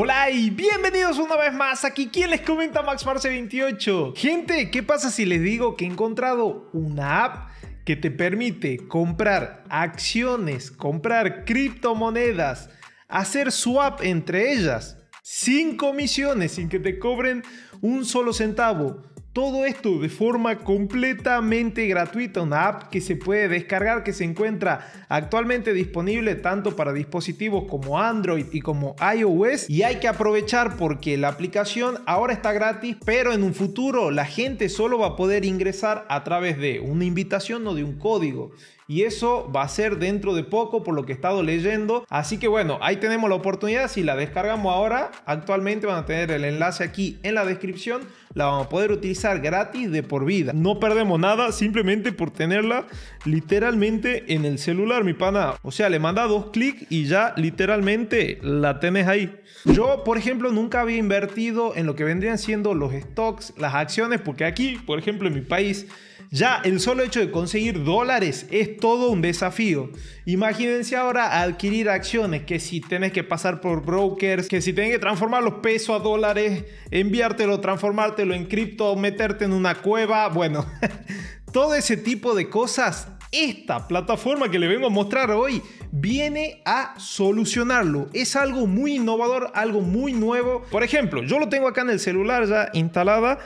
Hola y bienvenidos una vez más aquí. ¿Quién les comenta Max Marce 28? Gente, ¿qué pasa si les digo que he encontrado una app que te permite comprar acciones, comprar criptomonedas, hacer swap entre ellas sin comisiones, sin que te cobren un solo centavo? Todo esto de forma completamente gratuita, una app que se puede descargar, que se encuentra actualmente disponible tanto para dispositivos como Android y como iOS. Y hay que aprovechar porque la aplicación ahora está gratis, pero en un futuro la gente solo va a poder ingresar a través de una invitación o de un código y eso va a ser dentro de poco por lo que he estado leyendo. Así que bueno, ahí tenemos la oportunidad. Si la descargamos ahora, actualmente van a tener el enlace aquí en la descripción. La vamos a poder utilizar gratis de por vida. No perdemos nada simplemente por tenerla literalmente en el celular, mi pana. O sea, le manda dos clics y ya literalmente la tenés ahí. Yo, por ejemplo, nunca había invertido en lo que vendrían siendo los stocks, las acciones, porque aquí, por ejemplo, en mi país ya el solo hecho de conseguir dólares es todo un desafío. Imagínense ahora adquirir acciones, que si tienes que pasar por brokers, que si tienes que transformar los pesos a dólares, enviártelo, transformártelo en cripto, meterte en una cueva, bueno, todo ese tipo de cosas esta plataforma que le vengo a mostrar hoy viene a solucionarlo. Es algo muy innovador, algo muy nuevo. Por ejemplo, yo lo tengo acá en el celular ya instalada.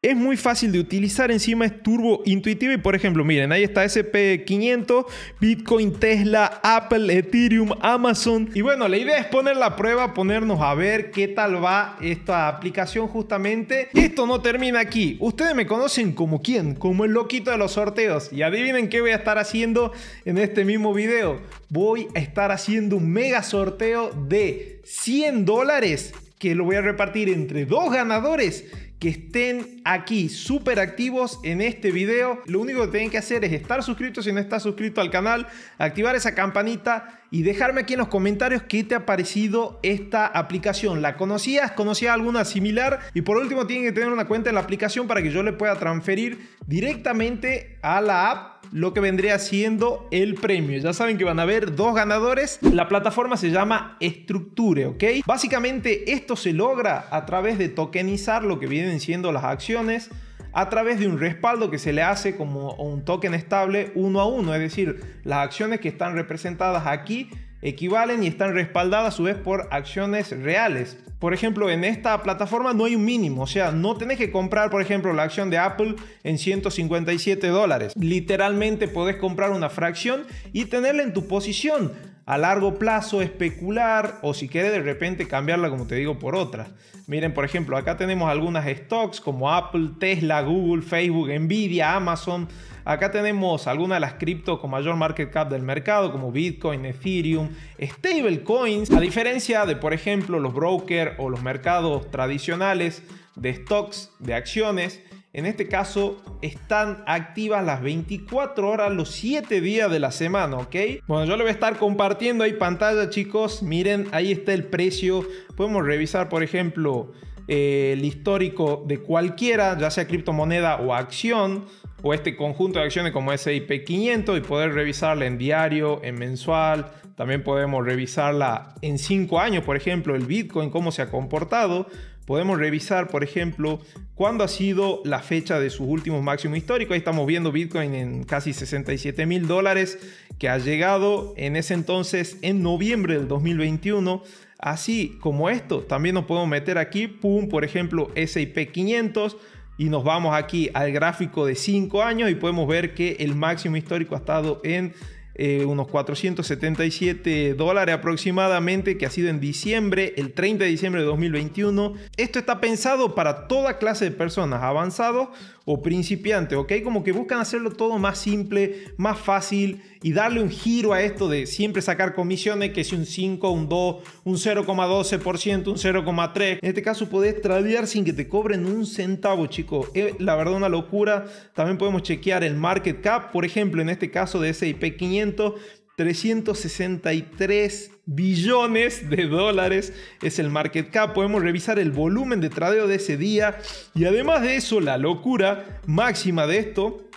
Es muy fácil de utilizar, encima es turbo intuitivo y por ejemplo, miren, ahí está SP500, Bitcoin, Tesla, Apple, Ethereum, Amazon. Y bueno, la idea es poner la prueba, ponernos a ver qué tal va esta aplicación justamente. Y esto no termina aquí. Ustedes me conocen como quién, como el loquito de los sorteos. Y adivinen qué voy a estar haciendo en este mismo video. Voy a estar haciendo un mega sorteo de 100 dólares que lo voy a repartir entre dos ganadores que estén aquí súper activos en este video. Lo único que tienen que hacer es estar suscritos si no estás suscrito al canal, activar esa campanita y dejarme aquí en los comentarios qué te ha parecido esta aplicación. ¿La conocías? ¿Conocías alguna similar? Y por último tienen que tener una cuenta en la aplicación para que yo le pueda transferir directamente a la app lo que vendría siendo el premio. Ya saben que van a haber dos ganadores. La plataforma se llama Structure, ¿ok? Básicamente esto se logra a través de tokenizar lo que vienen siendo las acciones a través de un respaldo que se le hace como un token estable uno a uno, es decir, las acciones que están representadas aquí equivalen y están respaldadas a su vez por acciones reales. Por ejemplo, en esta plataforma no hay un mínimo, o sea, no tenés que comprar, por ejemplo, la acción de Apple en 157 dólares. Literalmente podés comprar una fracción y tenerla en tu posición a largo plazo especular o si quieres de repente cambiarla como te digo por otra. Miren, por ejemplo, acá tenemos algunas stocks como Apple, Tesla, Google, Facebook, Nvidia, Amazon, Acá tenemos algunas de las cripto con mayor market cap del mercado, como Bitcoin, Ethereum, stablecoins. A diferencia de, por ejemplo, los brokers o los mercados tradicionales de stocks, de acciones, en este caso están activas las 24 horas, los 7 días de la semana, ¿ok? Bueno, yo le voy a estar compartiendo ahí pantalla, chicos. Miren, ahí está el precio. Podemos revisar, por ejemplo, eh, el histórico de cualquiera, ya sea criptomoneda o acción o este conjunto de acciones como SIP 500 y poder revisarla en diario, en mensual. También podemos revisarla en 5 años, por ejemplo, el Bitcoin, cómo se ha comportado. Podemos revisar, por ejemplo, cuándo ha sido la fecha de sus últimos máximos históricos. Ahí estamos viendo Bitcoin en casi 67 mil dólares, que ha llegado en ese entonces, en noviembre del 2021. Así como esto, también nos podemos meter aquí, pum, por ejemplo, SIP 500 y nos vamos aquí al gráfico de 5 años y podemos ver que el máximo histórico ha estado en eh, unos 477 dólares aproximadamente, que ha sido en diciembre, el 30 de diciembre de 2021. Esto está pensado para toda clase de personas, avanzados o principiante, ¿ok? Como que buscan hacerlo todo más simple, más fácil y darle un giro a esto de siempre sacar comisiones, que es un 5, un 2, un 0,12%, un 0,3%. En este caso podés tradear sin que te cobren un centavo, chicos. Es la verdad una locura. También podemos chequear el market cap, por ejemplo, en este caso de S&P 500 363 billones de dólares es el market cap. Podemos revisar el volumen de tradeo de ese día. Y además de eso, la locura máxima de esto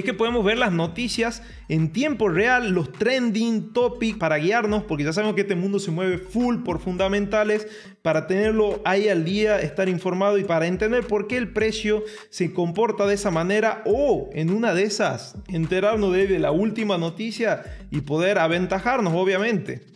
es que podemos ver las noticias en tiempo real, los trending topics para guiarnos, porque ya sabemos que este mundo se mueve full por fundamentales, para tenerlo ahí al día, estar informado y para entender por qué el precio se comporta de esa manera o en una de esas, enterarnos de, la última noticia y poder aventajarnos, obviamente.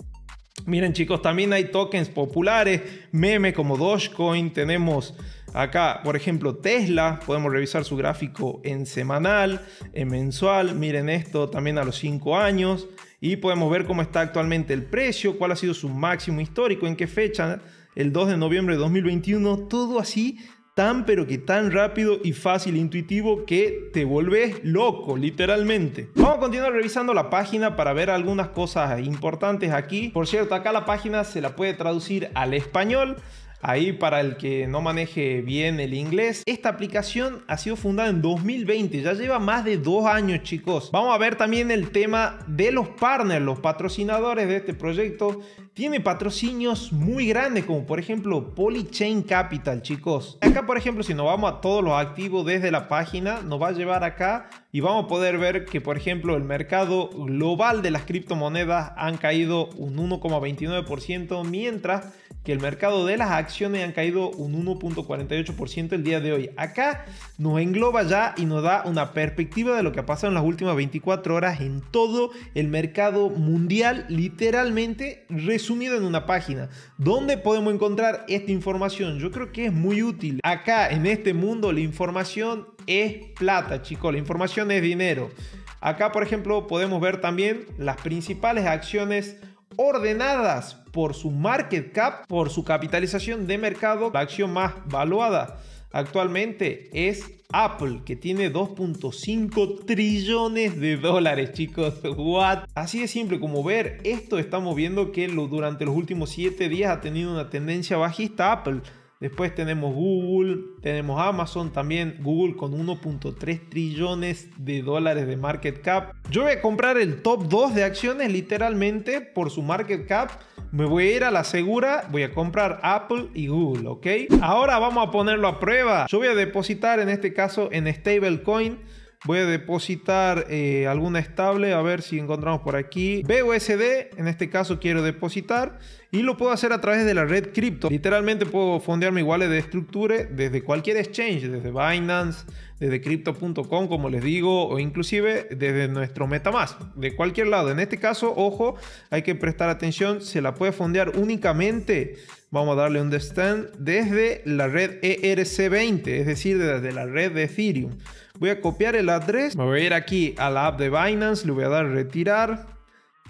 Miren chicos, también hay tokens populares, memes como Dogecoin, tenemos Acá, por ejemplo, Tesla, podemos revisar su gráfico en semanal, en mensual, miren esto también a los 5 años y podemos ver cómo está actualmente el precio, cuál ha sido su máximo histórico, en qué fecha, el 2 de noviembre de 2021, todo así tan pero que tan rápido y fácil e intuitivo que te volvés loco, literalmente. Vamos a continuar revisando la página para ver algunas cosas importantes aquí. Por cierto, acá la página se la puede traducir al español. Ahí para el que no maneje bien el inglés, esta aplicación ha sido fundada en 2020, ya lleva más de dos años chicos. Vamos a ver también el tema de los partners, los patrocinadores de este proyecto. Tiene patrocinios muy grandes como por ejemplo Polychain Capital chicos. Acá por ejemplo si nos vamos a todos los activos desde la página, nos va a llevar acá y vamos a poder ver que por ejemplo el mercado global de las criptomonedas han caído un 1,29% mientras que el mercado de las acciones han caído un 1.48% el día de hoy. Acá nos engloba ya y nos da una perspectiva de lo que ha pasado en las últimas 24 horas en todo el mercado mundial, literalmente resumido en una página. ¿Dónde podemos encontrar esta información? Yo creo que es muy útil. Acá en este mundo la información es plata, chicos, la información es dinero. Acá, por ejemplo, podemos ver también las principales acciones ordenadas por su market cap, por su capitalización de mercado, la acción más valuada actualmente es Apple, que tiene 2.5 trillones de dólares, chicos. What? Así de simple como ver esto, estamos viendo que durante los últimos 7 días ha tenido una tendencia bajista Apple. Después tenemos Google, tenemos Amazon también, Google con 1.3 trillones de dólares de market cap. Yo voy a comprar el top 2 de acciones literalmente por su market cap. Me voy a ir a la segura, voy a comprar Apple y Google, ¿ok? Ahora vamos a ponerlo a prueba. Yo voy a depositar en este caso en stablecoin Voy a depositar eh, alguna estable, a ver si encontramos por aquí. BUSD, en este caso quiero depositar. Y lo puedo hacer a través de la red cripto. Literalmente puedo fondearme iguales de estructura desde cualquier exchange, desde Binance, desde crypto.com, como les digo, o inclusive desde nuestro MetaMask, de cualquier lado. En este caso, ojo, hay que prestar atención, se la puede fondear únicamente vamos a darle un stand desde la red ERC20, es decir, desde la red de Ethereum. Voy a copiar el address, me voy a ir aquí a la app de Binance, le voy a dar retirar.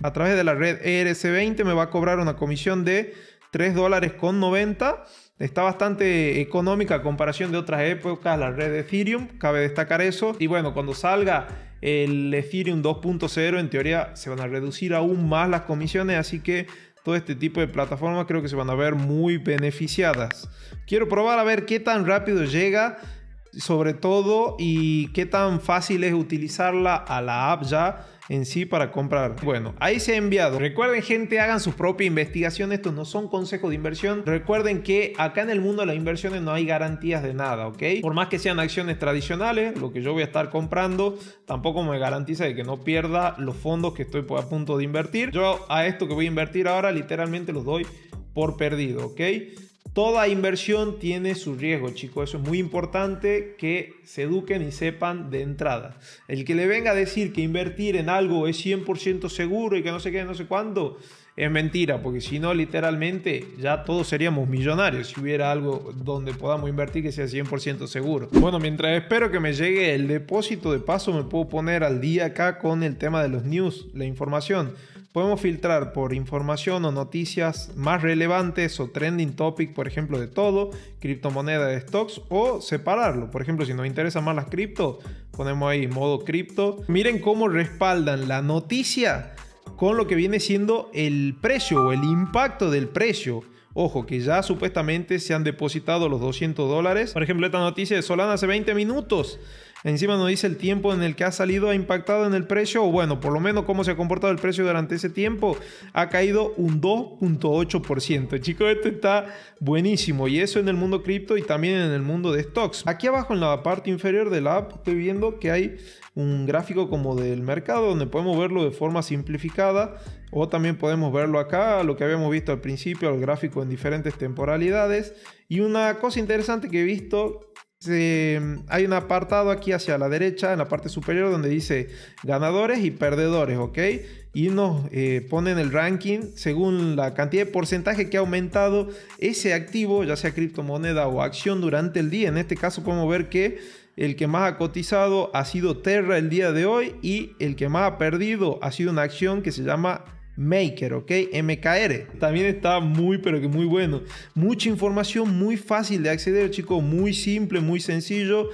A través de la red ERC20 me va a cobrar una comisión de 3 dólares con 90. Está bastante económica a comparación de otras épocas la red de Ethereum, cabe destacar eso. Y bueno, cuando salga el Ethereum 2.0, en teoría se van a reducir aún más las comisiones, así que todo este tipo de plataformas creo que se van a ver muy beneficiadas. Quiero probar a ver qué tan rápido llega sobre todo y qué tan fácil es utilizarla a la app ya en sí para comprar. Bueno, ahí se ha enviado. Recuerden gente, hagan su propia investigación. Estos no son consejos de inversión. Recuerden que acá en el mundo de las inversiones no hay garantías de nada, ¿ok? Por más que sean acciones tradicionales, lo que yo voy a estar comprando tampoco me garantiza de que no pierda los fondos que estoy a punto de invertir. Yo a esto que voy a invertir ahora literalmente los doy por perdido, ¿ok? Toda inversión tiene su riesgo, chicos. Eso es muy importante que se eduquen y sepan de entrada. El que le venga a decir que invertir en algo es 100% seguro y que no sé qué, no sé cuándo, es mentira, porque si no, literalmente ya todos seríamos millonarios si hubiera algo donde podamos invertir que sea 100% seguro. Bueno, mientras espero que me llegue el depósito de paso, me puedo poner al día acá con el tema de los news, la información podemos filtrar por información o noticias más relevantes o trending topic, por ejemplo, de todo, criptomoneda de stocks o separarlo. Por ejemplo, si nos interesan más las cripto, ponemos ahí modo cripto. Miren cómo respaldan la noticia con lo que viene siendo el precio o el impacto del precio. Ojo, que ya supuestamente se han depositado los 200 dólares. Por ejemplo, esta noticia de Solana hace 20 minutos. Encima nos dice el tiempo en el que ha salido, ha impactado en el precio, o bueno, por lo menos cómo se ha comportado el precio durante ese tiempo, ha caído un 2.8%. Chicos, esto está buenísimo y eso en el mundo cripto y también en el mundo de stocks. Aquí abajo en la parte inferior de la app estoy viendo que hay un gráfico como del mercado donde podemos verlo de forma simplificada o también podemos verlo acá, lo que habíamos visto al principio, el gráfico en diferentes temporalidades. Y una cosa interesante que he visto hay un apartado aquí hacia la derecha, en la parte superior, donde dice ganadores y perdedores, ¿ok? Y nos eh, ponen el ranking según la cantidad de porcentaje que ha aumentado ese activo, ya sea criptomoneda o acción durante el día. En este caso podemos ver que el que más ha cotizado ha sido Terra el día de hoy y el que más ha perdido ha sido una acción que se llama Maker, ¿ok? MKR. También está muy, pero que muy bueno. Mucha información, muy fácil de acceder, chicos. Muy simple, muy sencillo.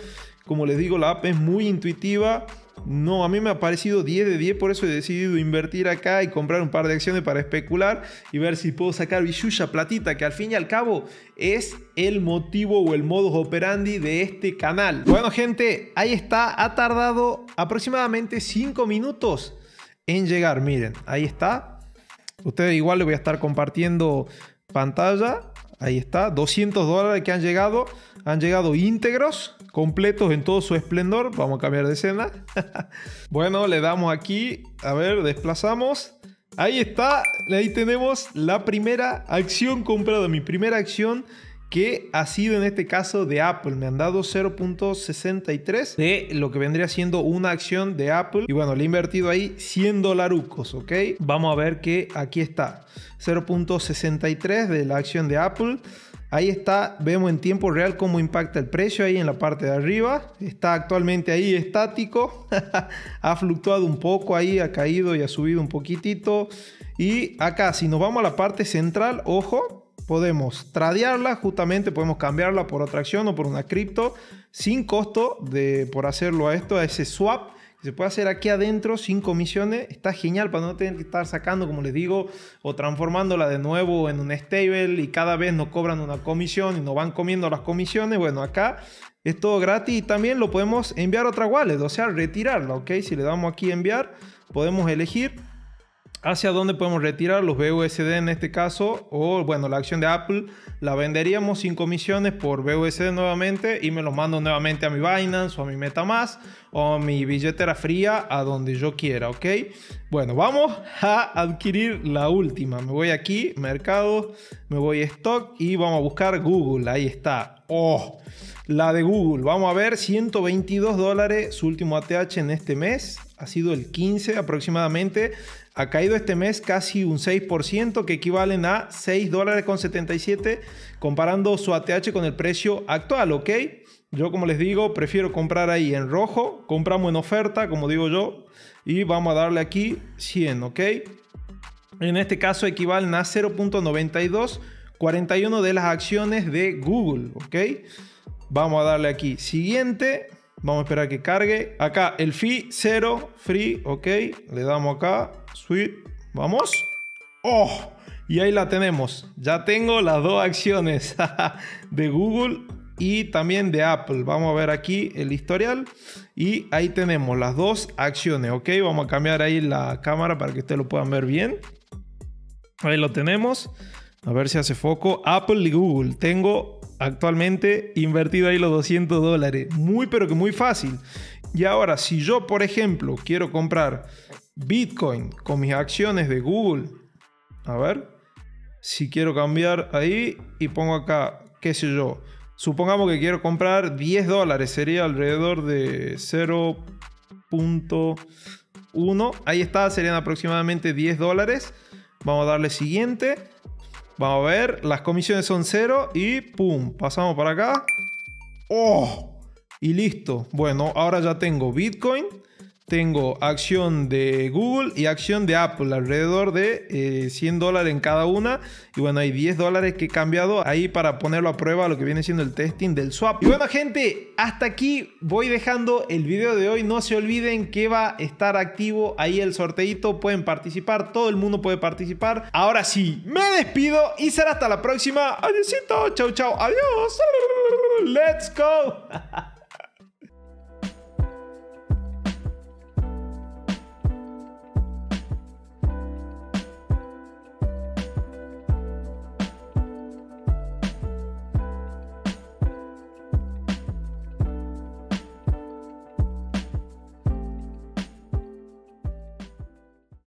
Como les digo, la app es muy intuitiva. No, a mí me ha parecido 10 de 10, por eso he decidido invertir acá y comprar un par de acciones para especular y ver si puedo sacar billulla platita, que al fin y al cabo es el motivo o el modus operandi de este canal. Bueno, gente, ahí está. Ha tardado aproximadamente 5 minutos en llegar. Miren, ahí está. Ustedes igual les voy a estar compartiendo pantalla. Ahí está, 200 dólares que han llegado. Han llegado íntegros, completos en todo su esplendor. Vamos a cambiar de escena. bueno, le damos aquí. A ver, desplazamos. Ahí está, ahí tenemos la primera acción comprada, mi primera acción que ha sido en este caso de Apple. Me han dado 0.63 de lo que vendría siendo una acción de Apple. Y bueno, le he invertido ahí 100 dolarucos, ¿ok? Vamos a ver que aquí está. 0.63 de la acción de Apple. Ahí está, vemos en tiempo real cómo impacta el precio ahí en la parte de arriba. Está actualmente ahí estático. ha fluctuado un poco ahí, ha caído y ha subido un poquitito. Y acá, si nos vamos a la parte central, ojo, Podemos tradearla, justamente podemos cambiarla por otra acción o por una cripto sin costo de, por hacerlo a esto, a ese swap se puede hacer aquí adentro sin comisiones, está genial para no tener que estar sacando, como les digo, o transformándola de nuevo en un stable y cada vez nos cobran una comisión y nos van comiendo las comisiones. Bueno, acá es todo gratis y también lo podemos enviar a otra wallet, o sea, retirarla, ¿ok? Si le damos aquí enviar, podemos elegir hacia dónde podemos retirar los BUSD en este caso, o bueno, la acción de Apple la venderíamos sin comisiones por BUSD nuevamente y me lo mando nuevamente a mi Binance o a mi MetaMask o a mi billetera fría a donde yo quiera, ¿ok? Bueno, vamos a adquirir la última. Me voy aquí, mercado, me voy a stock y vamos a buscar Google. Ahí está. ¡Oh! La de Google, vamos a ver, 122 dólares, su último ATH en este mes, ha sido el 15 aproximadamente, ha caído este mes casi un 6%, que equivalen a 6 dólares con 77, comparando su ATH con el precio actual, ¿ok? Yo como les digo, prefiero comprar ahí en rojo, compramos en oferta, como digo yo, y vamos a darle aquí 100, ¿ok? En este caso equivalen a 0.92, 0.9241 de las acciones de Google, ¿ok? Vamos a darle aquí siguiente. Vamos a esperar que cargue. Acá el fee 0, free, ok. Le damos acá, sweet. Vamos. ¡Oh! Y ahí la tenemos. Ya tengo las dos acciones de Google y también de Apple. Vamos a ver aquí el historial y ahí tenemos las dos acciones, ¿ok? Vamos a cambiar ahí la cámara para que ustedes lo puedan ver bien. Ahí lo tenemos. A ver si hace foco. Apple y Google. Tengo Actualmente invertido ahí los 200 dólares. Muy pero que muy fácil. Y ahora, si yo, por ejemplo, quiero comprar Bitcoin con mis acciones de Google, a ver, si quiero cambiar ahí y pongo acá, qué sé yo, supongamos que quiero comprar 10 dólares, sería alrededor de 0.1, ahí está, serían aproximadamente 10 dólares. Vamos a darle siguiente Vamos a ver, las comisiones son cero y pum, pasamos para acá. ¡Oh! Y listo. Bueno, ahora ya tengo Bitcoin tengo acción de Google y acción de Apple, alrededor de 100 eh, dólares en cada una. Y bueno, hay 10 dólares que he cambiado ahí para ponerlo a prueba lo que viene siendo el testing del swap. Y bueno, gente, hasta aquí voy dejando el video de hoy. No se olviden que va a estar activo ahí el sorteito. Pueden participar, todo el mundo puede participar. Ahora sí, me despido y será hasta la próxima. Adiósito, chau, chau, adiós. Let's go.